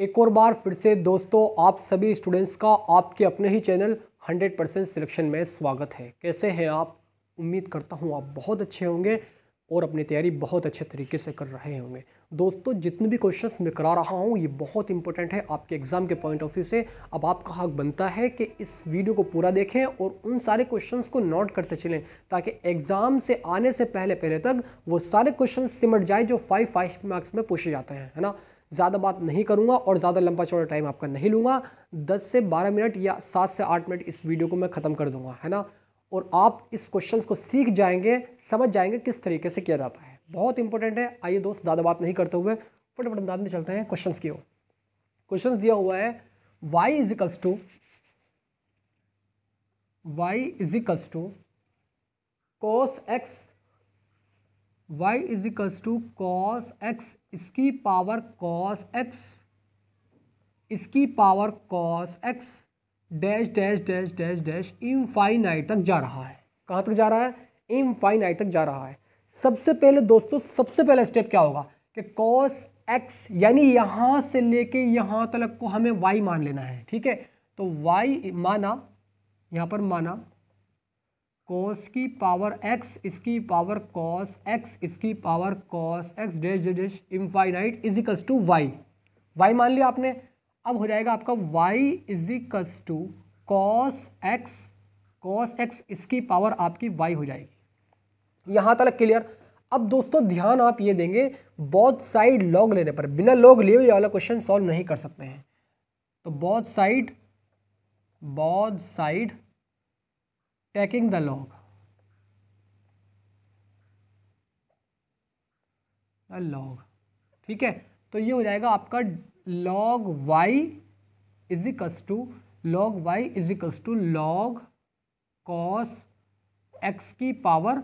एक और बार फिर से दोस्तों आप सभी स्टूडेंट्स का आपके अपने ही चैनल 100 परसेंट सिलेक्शन में स्वागत है कैसे हैं आप उम्मीद करता हूँ आप बहुत अच्छे होंगे और अपनी तैयारी बहुत अच्छे तरीके से कर रहे होंगे दोस्तों जितने भी क्वेश्चंस मैं करा रहा हूँ ये बहुत इंपॉर्टेंट है आपके एग्ज़ाम के पॉइंट ऑफ व्यू से अब आपका हक बनता है कि इस वीडियो को पूरा देखें और उन सारे क्वेश्चंस को नोट करते चलें ताकि एग्ज़ाम से आने से पहले पहले तक वो सारे क्वेश्चन सिमट जाए जो फाइव फाइव मार्क्स में पूछे जाते हैं है ना ज़्यादा बात नहीं करूँगा और ज़्यादा लंबा चौड़ा टाइम आपका नहीं लूँगा दस से बारह मिनट या सात से आठ मिनट इस वीडियो को मैं ख़त्म कर दूँगा है ना और आप इस क्वेश्चन को सीख जाएंगे समझ जाएंगे किस तरीके से किया जाता है बहुत इंपॉर्टेंट है आइए दोस्त ज़्यादा बात नहीं करते हुए फटाफट अंदाज में चलते हैं क्वेश्चन की ओर क्वेश्चन दिया हुआ है y is equals to y is equals to cos x y is equals to cos x इसकी पावर कॉस एक्स इसकी power cos x dash dash dash dash dash infinite तक जा रहा है कहाँ तक जा रहा है इनफाइनाइट तक जा रहा है सबसे पहले दोस्तों सबसे पहला स्टेप क्या होगा कि कॉस एक्स यानी यहाँ से लेके यहाँ तक को हमें वाई मान लेना है ठीक है तो वाई माना यहाँ पर माना कोस की पावर एक्स इसकी पावर कॉस एक्स इसकी power cos x dash dash infinite is equals to y y मान लिया आपने अब हो जाएगा आपका y is equals to cos x cos x इसकी पावर आपकी वाई हो जाएगी यहाँ तक क्लियर अब दोस्तों ध्यान आप ये देंगे बहुत साइड लॉग लेने पर बिना लॉग लिए ये वाला क्वेश्चन सॉल्व नहीं कर सकते हैं तो बहुत साइड बहुत side taking the log the log ठीक है तो ये हो जाएगा आपका log y is equals to log y is equals to log cos x की पावर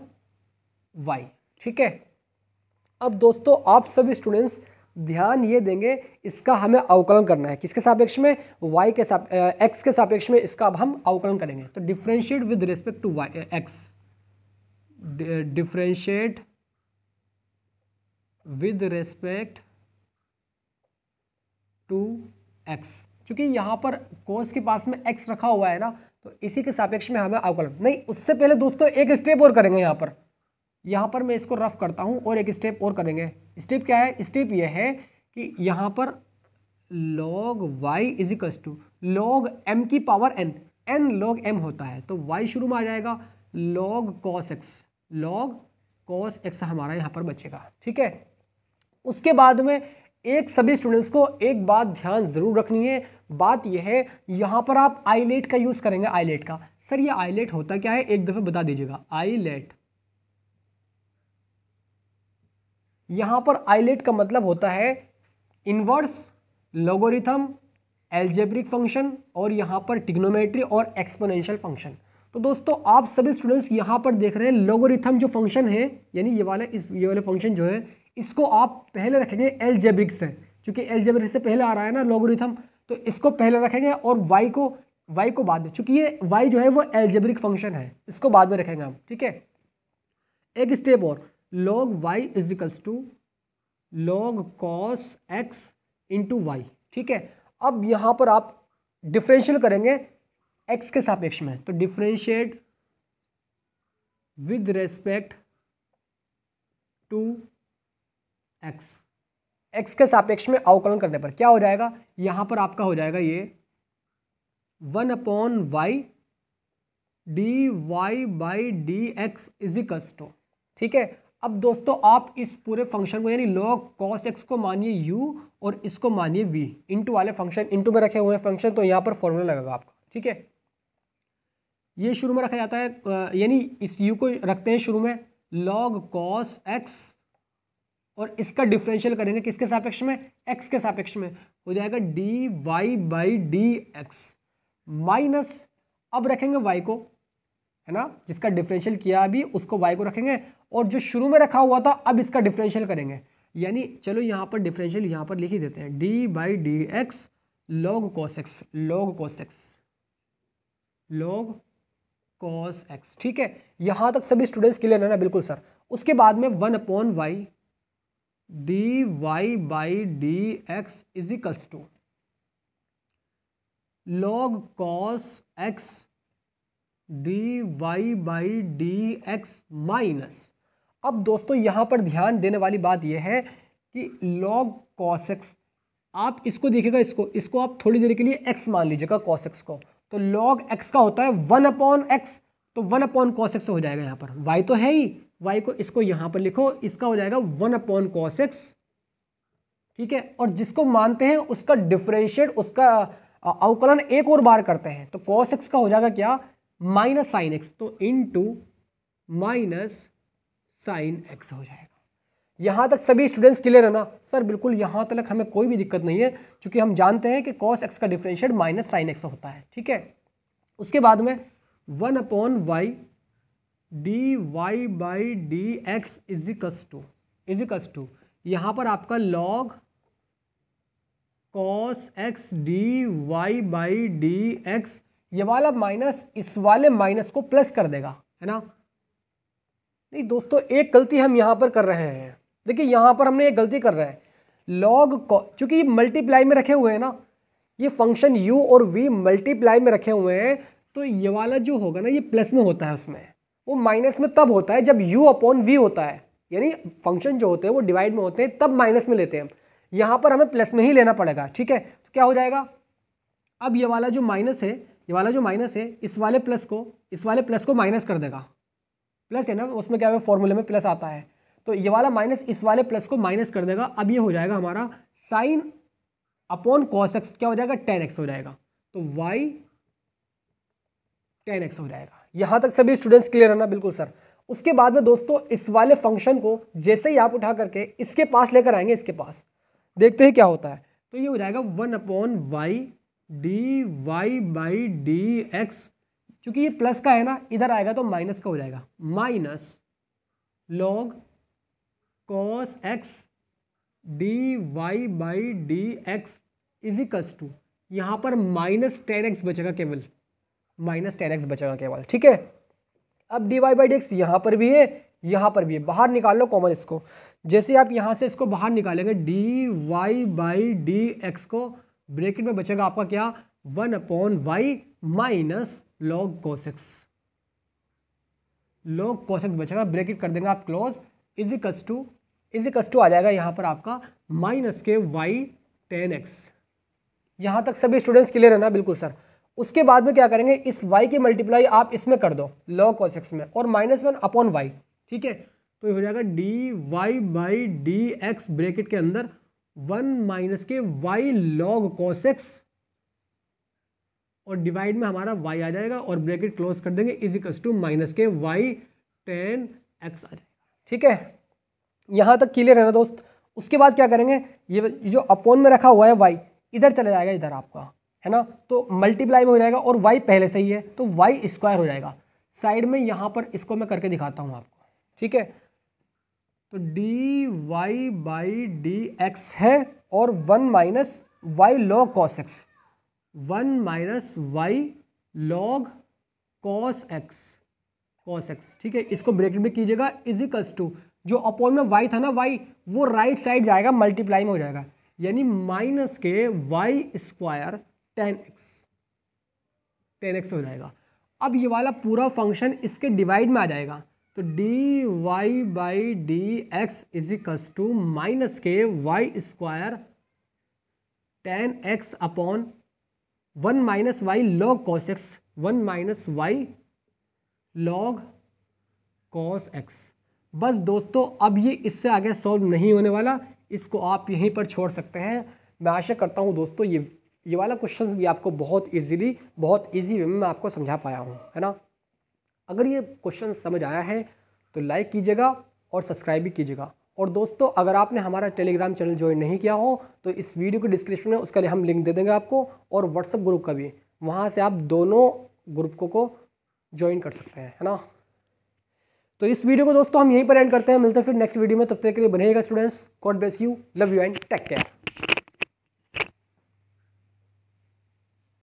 वाई ठीक है अब दोस्तों आप सभी स्टूडेंट्स ध्यान ये देंगे इसका हमें अवकलन करना है किसके सापेक्ष में वाई के सापेक्ष एक्स के सापेक्ष में इसका अब हम अवकलन करेंगे तो differentiate with respect to y x differentiate with respect to x क्योंकि यहां पर कोस के पास में एक्स रखा हुआ है ना तो इसी के सापेक्ष में हमें अवकलन नहीं उससे पहले दोस्तों एक स्टेप और करेंगे यहां पर यहाँ पर मैं इसको रफ़ करता हूँ और एक स्टेप और करेंगे स्टेप क्या है स्टेप यह है कि यहाँ पर log y is to log m की power n n log m होता है तो y शुरू में आ जाएगा log cos x log cos x हमारा यहाँ पर बचेगा ठीक है उसके बाद में एक सभी स्टूडेंट्स को एक बात ध्यान ज़रूर रखनी है बात यह है यहाँ पर आप आईलेट का यूज़ करेंगे आईलेट का सर ये आईलेट होता क्या है एक दफ़े बता दीजिएगा आईलेट यहाँ पर आईलेट का मतलब होता है इनवर्स लोगोरिथम एल्जेब्रिक फंक्शन और यहाँ पर टिग्नोमेट्री और एक्सपोनेंशियल फंक्शन तो दोस्तों आप सभी स्टूडेंट्स यहाँ पर देख रहे हैं लोगोरिथम जो फंक्शन है यानी ये वाला इस ये वाले फंक्शन जो है इसको आप पहले रखेंगे एल्जेब्रिक से चूँकि एल्जेब्रिक से पहले आ रहा है ना लोगोरिथम तो इसको पहले रखेंगे और वाई को वाई को बाद में चूँकि ये वाई जो है वो एल्जेब्रिक फंक्शन है इसको बाद में रखेंगे हम ठीक है एक स्टेप और log y is equals to log cos x into y ठीक है अब यहां पर आप डिफ्रेंशियल करेंगे एक्स के सापेक्ष में तो differentiate with respect to x x के सापेक्ष में अवकलन करने पर क्या हो जाएगा यहां पर आपका हो जाएगा ये one upon y d y by d x is equals to ठीक है अब दोस्तों आप इस पूरे फंक्शन को यानी लॉग कॉस एक्स को मानिए यू और इसको मानिए वी इंटू वाले फंक्शन इंटू में रखे हुए हैं फंक्शन तो यहाँ पर फॉर्मूला लगेगा आपका ठीक है ये शुरू में रखा जाता है यानी इस यू को रखते हैं शुरू में लॉग कॉस एक्स और इसका डिफरेंशियल करेंगे किसके सापेक्ष में एक्स के सापेक्ष में हो जाएगा d y by d x minus अब रखेंगे वाई को है ना जिसका डिफरेंशियल किया अभी उसको वाई को रखेंगे और जो शुरू में रखा हुआ था अब इसका डिफरेंशियल करेंगे यानी चलो यहाँ पर डिफरेंशियल यहाँ पर लिख ही देते हैं d by d x log cos x log cos x log cos x ठीक है यहाँ तक सभी स्टूडेंट्स क्लियर है ना बिल्कुल सर उसके बाद में one upon y d y by d x is equals to log cos x d y by d x minus अब दोस्तों यहाँ पर ध्यान देने वाली बात यह है कि लॉग एक्स आप इसको देखिएगा इसको इसको आप थोड़ी देर के लिए एक्स मान लीजिएगा एक्स को तो लॉग एक्स का होता है वन अपॉन एक्स तो वन अपॉन एक्स हो जाएगा यहाँ पर वाई तो है ही वाई को इसको यहाँ पर लिखो इसका हो जाएगा वन अपॉन एक्स ठीक है और जिसको मानते हैं उसका डिफ्रेंशिएट उसका अवकलन एक और बार करते हैं तो कॉस एक्स का हो जाएगा क्या माइनस साइन एक्स तो into minus sine x हो जाएगा यहां तक सभी स्टूडेंट्स क्लियर है ना सर बिल्कुल यहां तक हमें कोई भी दिक्कत नहीं है क्योंकि हम जानते हैं कि कॉस एक्स का डिफ्रेंशिएट माइनस साइन एक्स होता है ठीक है उसके बाद में one upon y d y by d x is equals to is equals to यहां पर आपका log cos x d y by d x ये वाला माइनस इस वाले माइनस को प्लस कर देगा है ना नहीं दोस्तों एक गलती हम यहां पर कर रहे हैं देखिए यहां पर हमने एक गलती कर रहे हैं लॉग चूंकि मल्टीप्लाई में रखे हुए हैं ना ये फंक्शन u और v मल्टीप्लाई में रखे हुए हैं तो ये वाला जो होगा ना ये प्लस में होता है उसमें वो माइनस में तब होता है जब u अपॉन v होता है यानी फंक्शन जो होते हैं वो डिवाइड में होते हैं तब माइनस में लेते हैं हम यहाँ पर हमें प्लस में ही लेना पड़ेगा ठीक है तो क्या हो जाएगा अब ये वाला जो माइनस है ये वाला जो माइनस है इस वाले प्लस को इस वाले प्लस को माइनस कर देगा प्लस है ना उसमें क्या है फॉर्मूले में प्लस आता है तो ये वाला माइनस इस वाले प्लस को माइनस कर देगा अब ये हो जाएगा हमारा साइन अपॉन कॉस एक्स क्या हो जाएगा टेन एक्स हो जाएगा तो वाई टेन एक्स हो जाएगा यहाँ तक सभी स्टूडेंट्स क्लियर है ना बिल्कुल सर उसके बाद में दोस्तों इस वाले फंक्शन को जैसे ही आप उठा करके इसके पास लेकर आएंगे इसके पास देखते हैं क्या होता है तो ये हो जाएगा one upon y d y by d x चूंकि ये प्लस का है ना इधर आएगा तो माइनस का हो जाएगा minus log cos x d y by d x is equals to यहाँ पर माइनस टेन एक्स बचेगा केवल माइनस टेन एक्स बचेगा केवल ठीक है अब d y by d x यहाँ पर भी है यहाँ पर भी है बाहर निकाल लो कॉमन इसको जैसे आप यहाँ से इसको बाहर निकालेंगे d y by d x को ब्रेकेट में बचेगा आपका क्या one upon y minus log cos x log cos x बचेगा ब्रेकेट कर देंगे आप close is equals to is equals to आ जाएगा यहां पर आपका माइनस के वाई टेन एक्स यहां तक सभी स्टूडेंट्स क्लियर है ना बिल्कुल सर उसके बाद में क्या करेंगे इस वाई की मल्टीप्लाई आप इसमें कर दो लॉग कोसेक्स में और माइनस वन अपॉन वाई ठीक है तो हो जाएगा d y by d x bracket के अंदर वन माइनस के वाई लॉग कॉस एक्स और डिवाइड में हमारा वाई आ जाएगा और ब्रैकेट क्लोज कर देंगे इज इक्स टू माइनस के वाई टेन एक्स आ जाएगा ठीक है यहां तक क्लियर है ना दोस्त उसके बाद क्या करेंगे ये जो अपोन में रखा हुआ है वाई इधर चला जाएगा इधर आपका है ना तो मल्टीप्लाई में हो जाएगा और वाई पहले से ही है तो वाई स्क्वायर हो जाएगा साइड में यहां पर इसको मैं करके दिखाता हूँ आपको ठीक है तो d y by d x है और one minus y log cos x one minus y log cos x cos x ठीक है इसको ब्रेकेट में कीजिएगा इजिकल्स टू जो अपॉन में वाई था ना वाई वो राइट साइड जाएगा मल्टीप्लाई में हो जाएगा यानी माइनस के y square tan x tan x हो जाएगा अब ये वाला पूरा फंक्शन इसके डिवाइड में आ जाएगा तो d y by d x is equals to minus के y square tan x upon one minus y log cos x one minus y log cos x बस दोस्तों अब ये इससे आगे सॉल्व नहीं होने वाला इसको आप यहीं पर छोड़ सकते हैं मैं आशा करता हूँ दोस्तों ये ये वाला क्वेश्चन भी आपको बहुत इजीली बहुत इजी वे में मैं आपको समझा पाया हूँ है ना अगर ये क्वेश्चन समझ आया है तो लाइक कीजिएगा और सब्सक्राइब भी कीजिएगा और दोस्तों अगर आपने हमारा टेलीग्राम चैनल ज्वाइन नहीं किया हो तो इस वीडियो के डिस्क्रिप्शन में उसका हम लिंक दे देंगे आपको और व्हाट्सअप ग्रुप का भी वहाँ से आप दोनों ग्रुप को, को ज्वाइन कर सकते हैं है ना तो इस वीडियो को दोस्तों हम यहीं पर एंड करते हैं मिलते हैं फिर नेक्स्ट वीडियो में तब तक के लिए बनेगा students god bless you love you and take care